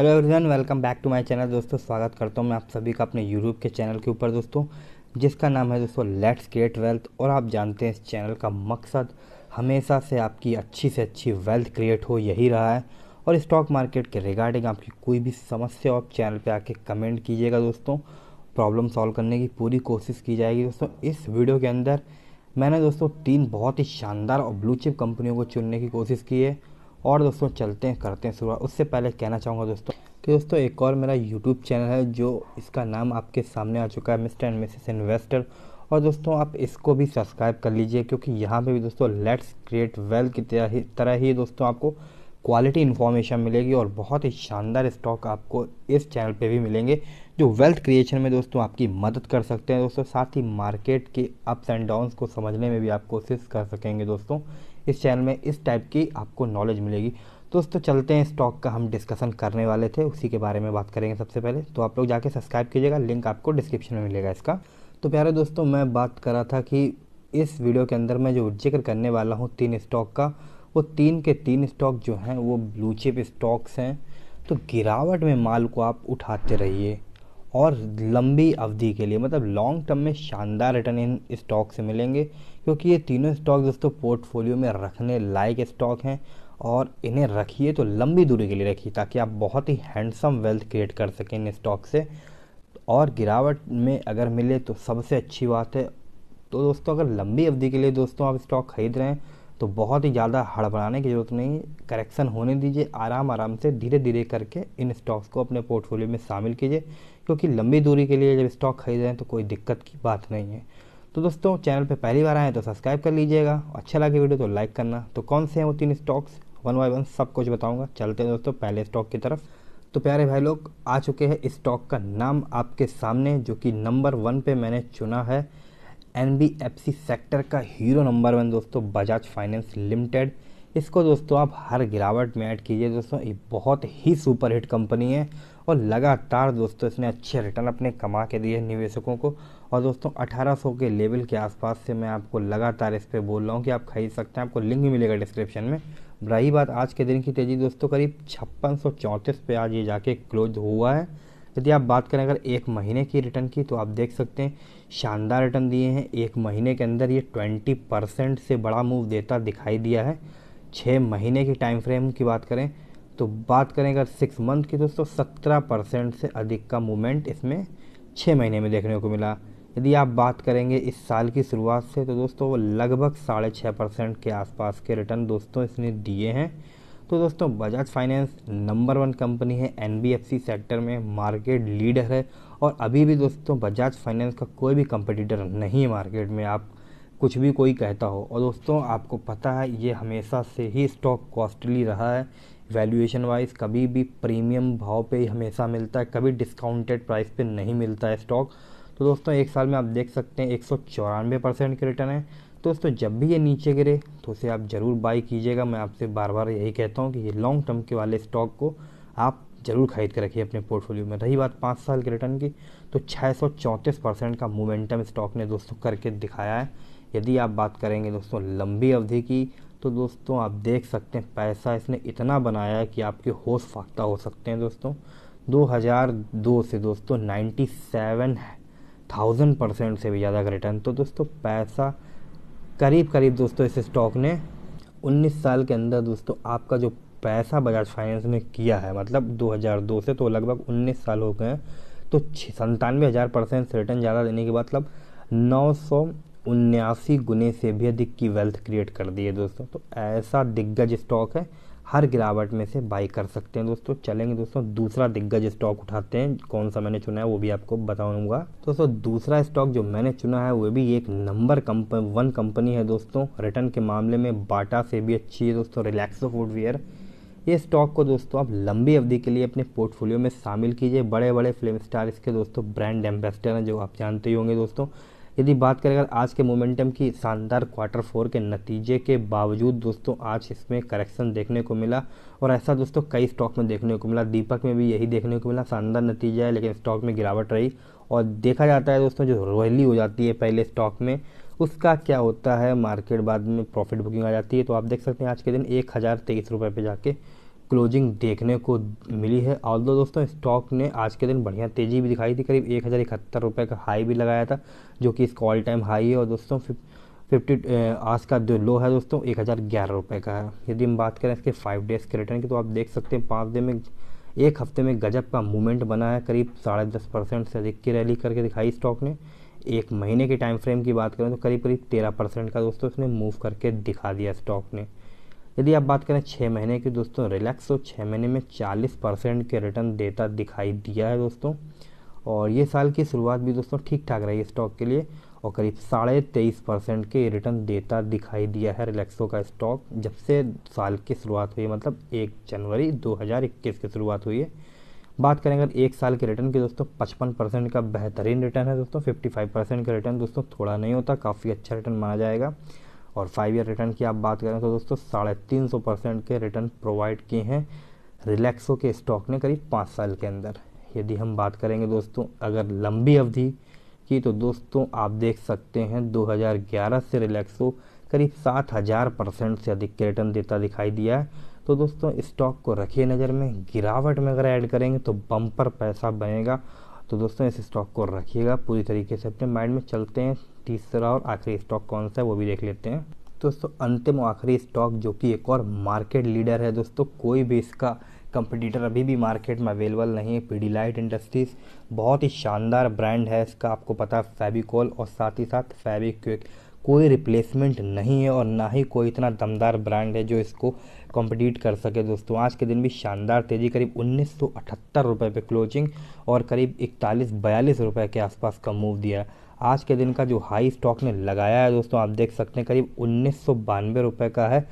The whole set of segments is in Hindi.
hello everyone welcome back to my channel दोस्तों स्वागत करता हूँ मैं आप सभी का अपने यूट्यूब के चैनल के ऊपर दोस्तों जिसका नाम है दोस्तों लेट्स क्रिएट वेल्थ और आप जानते हैं इस चैनल का मकसद हमेशा से आपकी अच्छी से अच्छी वेल्थ क्रिएट हो यही रहा है और स्टॉक मार्केट के रिगार्डिंग आपकी कोई भी समस्या हो आप चैनल पर आके कमेंट कीजिएगा दोस्तों प्रॉब्लम सॉल्व करने की पूरी कोशिश की जाएगी दोस्तों इस वीडियो के अंदर मैंने दोस्तों तीन बहुत ही शानदार और ब्लू चिप कंपनियों को चुनने की कोशिश की है और दोस्तों चलते हैं करते हैं शुरुआत उससे पहले कहना चाहूँगा दोस्तों कि दोस्तों एक और मेरा यूट्यूब चैनल है जो इसका नाम आपके सामने आ चुका है मिस्टर एंड मिसेस इन्वेस्टर और दोस्तों आप इसको भी सब्सक्राइब कर लीजिए क्योंकि यहाँ पे भी दोस्तों लेट्स क्रिएट वेल्थ की तरह ही तरह ही दोस्तों आपको क्वालिटी इन्फॉर्मेशन मिलेगी और बहुत ही शानदार स्टॉक आपको इस चैनल पे भी मिलेंगे जो वेल्थ क्रिएशन में दोस्तों आपकी मदद कर सकते हैं दोस्तों साथ ही मार्केट के अप्स एंड डाउन्स को समझने में भी आप कोशिश कर सकेंगे दोस्तों इस चैनल में इस टाइप की आपको नॉलेज मिलेगी दोस्तों चलते हैं स्टॉक का हम डिस्कशन करने वाले थे उसी के बारे में बात करेंगे सबसे पहले तो आप लोग जाके सब्सक्राइब कीजिएगा लिंक आपको डिस्क्रिप्शन में मिलेगा इसका तो प्यारे दोस्तों मैं बात कर रहा था कि इस वीडियो के अंदर मैं जो जिक्र करने वाला हूँ तीन स्टॉक का वो तीन के तीन स्टॉक जो हैं वो ब्लू चिप स्टॉक्स हैं तो गिरावट में माल को आप उठाते रहिए और लंबी अवधि के लिए मतलब लॉन्ग टर्म में शानदार रिटर्न इन स्टॉक से मिलेंगे क्योंकि ये तीनों स्टॉक दोस्तों पोर्टफोलियो में रखने लायक स्टॉक हैं और इन्हें रखिए तो लंबी दूरी के लिए रखिए ताकि आप बहुत ही हैंडसम वेल्थ क्रिएट कर सकें इन स्टॉक से और गिरावट में अगर मिले तो सबसे अच्छी बात है तो दोस्तों अगर लंबी अवधि के लिए दोस्तों आप स्टॉक खरीद रहे हैं तो बहुत ही ज़्यादा हड़बड़ाने की ज़रूरत नहीं करेक्शन होने दीजिए आराम आराम से धीरे धीरे करके इन स्टॉक्स को अपने पोर्टफोलियो में शामिल कीजिए क्योंकि लंबी दूरी के लिए जब स्टॉक खरीद रहे हैं तो कोई दिक्कत की बात नहीं है तो दोस्तों चैनल पर पहली बार आएँ तो सब्सक्राइब कर लीजिएगा अच्छा लगे वीडियो तो लाइक करना तो कौन से हैं वो तीन स्टॉक्स वन बाई वन सब कुछ बताऊँगा चलते हैं दोस्तों पहले स्टॉक की तरफ तो प्यारे भाई लोग आ चुके हैं स्टॉक का नाम आपके सामने जो कि नंबर वन पर मैंने चुना है एन सेक्टर का हीरो नंबर वन दोस्तों बजाज फाइनेंस लिमिटेड इसको दोस्तों आप हर गिरावट में ऐड कीजिए दोस्तों ये बहुत ही सुपरहिट कंपनी है और लगातार दोस्तों इसने अच्छे रिटर्न अपने कमा के दिए निवेशकों को और दोस्तों 1800 के लेवल के आसपास से मैं आपको लगातार इस पर बोल रहा हूँ कि आप खरीद सकते हैं आपको लिंक भी मिलेगा डिस्क्रिप्शन में रही बात आज के दिन की तेज़ी दोस्तों करीब छप्पन सौ पे आज ये जाके क्लोज हुआ है यदि आप बात करें अगर एक महीने की रिटर्न की तो आप देख सकते हैं शानदार रिटर्न दिए हैं एक महीने के अंदर ये ट्वेंटी परसेंट से बड़ा मूव देता दिखाई दिया है छः महीने की टाइम फ्रेम की बात करें तो बात करें अगर सिक्स मंथ की दोस्तों सत्रह परसेंट से अधिक का मूवमेंट इसमें छः महीने में देखने को मिला यदि आप बात करेंगे इस साल की शुरुआत से तो दोस्तों वो लगभग साढ़े छः परसेंट के आसपास के रिटर्न दोस्तों इसने दिए हैं तो दोस्तों Bajaj Finance number one company है एन सेक्टर में मार्केट लीडर है और अभी भी दोस्तों बजाज फाइनेंस का कोई भी कंपटीटर नहीं है मार्केट में आप कुछ भी कोई कहता हो और दोस्तों आपको पता है ये हमेशा से ही स्टॉक कॉस्टली रहा है वैल्यूएशन वाइज कभी भी प्रीमियम भाव पे ही हमेशा मिलता है कभी डिस्काउंटेड प्राइस पे नहीं मिलता है स्टॉक तो दोस्तों एक साल में आप देख सकते हैं एक परसेंट के रिटर्न है दोस्तों जब भी ये नीचे गिरे तो उसे आप ज़रूर बाई कीजिएगा मैं आपसे बार बार यही कहता हूँ कि ये लॉन्ग टर्म के वाले स्टॉक को आप ज़रूर खरीद के रखिए अपने पोर्टफोलियो में रही बात पाँच साल के रिटर्न की तो छः परसेंट का मोमेंटम स्टॉक ने दोस्तों करके दिखाया है यदि आप बात करेंगे दोस्तों लंबी अवधि की तो दोस्तों आप देख सकते हैं पैसा इसने इतना बनाया है कि आपके होश फाख्ता हो सकते हैं दोस्तों 2002 से दोस्तों 97 थाउजेंड परसेंट से भी ज़्यादा का रिटर्न तो दोस्तों पैसा करीब करीब दोस्तों इस स्टॉक ने 19 साल के अंदर दोस्तों आपका जो पैसा बजाज फाइनेंस में किया है मतलब 2002 से तो लगभग 19 साल हो गए हैं तो संतानवे हज़ार परसेंट रिटर्न ज़्यादा देने के मतलब नौ सौ उन्यासी गुने से भी अधिक की वेल्थ क्रिएट कर दी है दोस्तों तो ऐसा दिग्गज स्टॉक है हर गिरावट में से बाई कर सकते हैं दोस्तों चलेंगे दोस्तों दूसरा दिग्गज स्टॉक उठाते हैं कौन सा मैंने चुना है वो भी आपको बताऊंगा दोस्तों दूसरा स्टॉक जो मैंने चुना है वो भी एक नंबर कंप वन कंपनी है दोस्तों रिटर्न के मामले में बाटा से भी अच्छी है दोस्तों रिलैक्सो फूडवेयर ये स्टॉक को दोस्तों आप लंबी अवधि के लिए अपने पोर्टफोलियो में शामिल कीजिए बड़े बड़े फिल्म स्टार इसके दोस्तों ब्रांड एम्बेसडर हैं जो आप जानते ही होंगे दोस्तों यदि बात करें अगर आज के मोमेंटम की शानदार क्वार्टर फोर के नतीजे के बावजूद दोस्तों आज इसमें करेक्शन देखने को मिला और ऐसा दोस्तों कई स्टॉक में देखने को मिला दीपक में भी यही देखने को मिला शानदार नतीजा है लेकिन स्टॉक में गिरावट रही और देखा जाता है दोस्तों जो रोहली हो जाती है पहले स्टॉक में उसका क्या होता है मार्केट बाद में प्रॉफिट बुकिंग आ जाती है तो आप देख सकते हैं आज के दिन एक हज़ार तेईस रुपये पर जाके क्लोजिंग देखने को मिली है और दो दोस्तों स्टॉक ने आज के दिन बढ़िया तेज़ी भी दिखाई थी करीब एक हज़ार इकहत्तर रुपये का हाई भी लगाया था जो कि इसका ऑल टाइम हाई है और दोस्तों फिफ्टी आज का जो लो है दोस्तों एक हज़ार ग्यारह रुपये का है यदि हम बात करें इसके फाइव डेज़ के रिटर्न की तो आप देख सकते हैं पाँच दिन में एक हफ्ते में गजब का मूवमेंट बना है करीब साढ़े दस परसेंट से अधिक की रैली करके दिखाई स्टॉक ने एक महीने के टाइम फ्रेम की बात करें तो करीब करीब तेरह परसेंट का दोस्तों इसने मूव करके दिखा दिया स्टॉक ने यदि आप बात करें छः महीने की दोस्तों रिलैक्सो छः महीने में चालीस परसेंट के रिटर्न देता दिखाई दिया है दोस्तों और ये साल की शुरुआत भी दोस्तों ठीक ठाक रही है स्टॉक के लिए और करीब साढ़े तेईस परसेंट के रिटर्न देता दिखाई दिया है रिलैक्सो का स्टॉक जब से साल की शुरुआत हुई मतलब एक जनवरी इक्कीस की शुरुआत हुई है बात करें अगर एक साल के रिटर्न की दोस्तों पचपन परसेंट का बेहतरीन रिटर्न है दोस्तों फिफ्टी फाइव परसेंट का रिटर्न दोस्तों थोड़ा नहीं होता काफ़ी अच्छा रिटर्न माना जाएगा और फाइव ईयर रिटर्न की आप बात करें तो दोस्तों साढ़े तीन सौ परसेंट के रिटर्न प्रोवाइड किए हैं रिलैक्सो के स्टॉक ने करीब पाँच साल के अंदर यदि हम बात करेंगे दोस्तों अगर लंबी अवधि की तो दोस्तों आप देख सकते हैं 2011 से रिलैक्सो करीब सात हज़ार परसेंट से अधिक के रिटर्न देता दिखाई दिया है तो दोस्तों स्टॉक को रखिए नज़र में गिरावट में अगर ऐड करेंगे तो बम्पर पैसा बनेगा तो दोस्तों इस स्टॉक को रखिएगा पूरी तरीके से अपने माइंड में चलते हैं तीसरा और आखिरी स्टॉक कौन सा है वो भी देख लेते हैं दोस्तों अंतिम और आखिरी स्टॉक जो कि एक और मार्केट लीडर है दोस्तों कोई भी इसका कंपटीटर अभी भी मार्केट में अवेलेबल नहीं है पीडीलाइट इंडस्ट्रीज़ बहुत ही शानदार ब्रांड है इसका आपको पता है फेबिकॉल और साथ ही साथ फेबिक्विक कोई रिप्लेसमेंट नहीं है और ना ही कोई इतना दमदार ब्रांड है जो इसको कॉम्पिटिट कर सके दोस्तों आज के दिन भी शानदार तेज़ी करीब उन्नीस सौ रुपये पे क्लोजिंग और करीब इकतालीस बयालीस रुपये के आसपास का मूव दिया आज के दिन का जो हाई स्टॉक ने लगाया है दोस्तों आप देख सकते हैं करीब उन्नीस सौ रुपये का है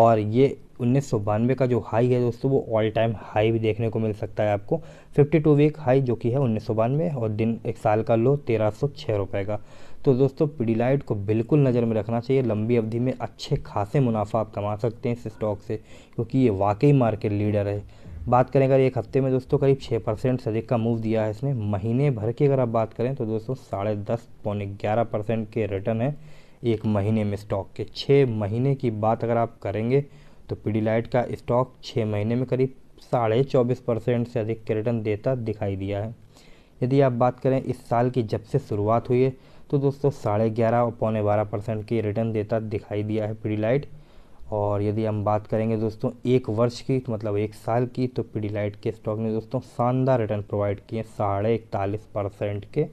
और ये उन्नीस का जो हाई है दोस्तों वो ऑल टाइम हाई भी देखने को मिल सकता है आपको 52 वीक हाई जो कि है उन्नीस और दिन एक साल का लो तेरह सौ रुपए का तो दोस्तों पीडीलाइट को बिल्कुल नज़र में रखना चाहिए लंबी अवधि में अच्छे खासे मुनाफा आप कमा सकते हैं इस स्टॉक से क्योंकि ये वाकई मार्केट लीडर है बात करें अगर एक हफ्ते में दोस्तों करीब छः परसेंट से अधिक का मूव दिया है इसने महीने भर की अगर आप बात करें तो दोस्तों साढ़े दस पौने ग्यारह परसेंट के रिटर्न है एक महीने में स्टॉक के छः महीने की बात अगर आप करेंगे तो पीडीलाइट का स्टॉक छः महीने में करीब साढ़े चौबीस परसेंट से अधिक के रिटर्न देता दिखाई दिया है यदि आप बात करें इस साल की जब से शुरुआत हुई है तो दोस्तों साढ़े ग्यारह और पौने बारह परसेंट की रिटर्न देता दिखाई दिया है पीडीलाइट और यदि हम बात करेंगे दोस्तों एक वर्ष की तो मतलब एक साल की तो पीडीलाइट के स्टॉक ने दोस्तों शानदार रिटर्न प्रोवाइड किए साढ़े इकतालीस परसेंट के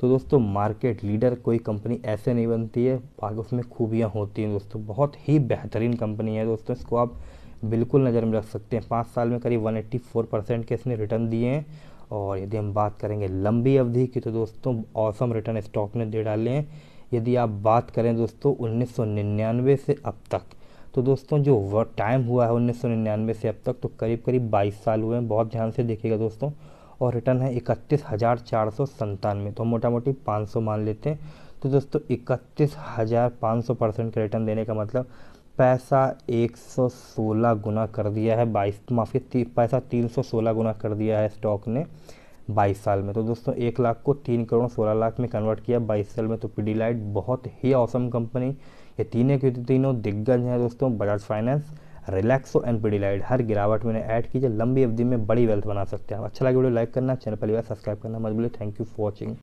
तो दोस्तों मार्केट लीडर कोई कंपनी ऐसे नहीं बनती है बाकी उसमें खूबियाँ होती हैं दोस्तों बहुत ही बेहतरीन कंपनी है दोस्तों इसको आप बिल्कुल नज़र में रख सकते हैं पाँच साल में करीब 184 परसेंट के इसने रिटर्न दिए हैं और यदि हम बात करेंगे लंबी अवधि की तो दोस्तों औसम रिटर्न स्टॉक ने दे डाले हैं यदि आप बात करें दोस्तों उन्नीस से अब तक तो दोस्तों जो टाइम हुआ है उन्नीस से अब तक तो करीब करीब बाईस साल हुए हैं बहुत ध्यान से देखिएगा दोस्तों और रिटर्न है इकतीस हज़ार चार सौ संतानवे तो मोटा मोटी पाँच सौ मान लेते हैं तो दोस्तों इकतीस हज़ार पाँच सौ परसेंट का रिटर्न देने का मतलब पैसा 116 गुना कर दिया है 22 माफी ती, पैसा 316 गुना कर दिया है स्टॉक ने 22 साल में तो दोस्तों एक लाख को तीन करोड़ सोलह लाख में कन्वर्ट किया 22 साल में तो पी बहुत ही औसम कंपनी ये तीनों के तीनों दिग्गज हैं दोस्तों बजाज फाइनेंस रिलैक्सो एंड पी हर गिरावट में ऐड कीजिए लंबी अवधि में बड़ी वेल्थ बना सकते हैं अच्छा लगे वीडियो लाइक करना चैनल पर सब्सक्राइब करना मत बोले थैंक यू फॉर वॉचिंग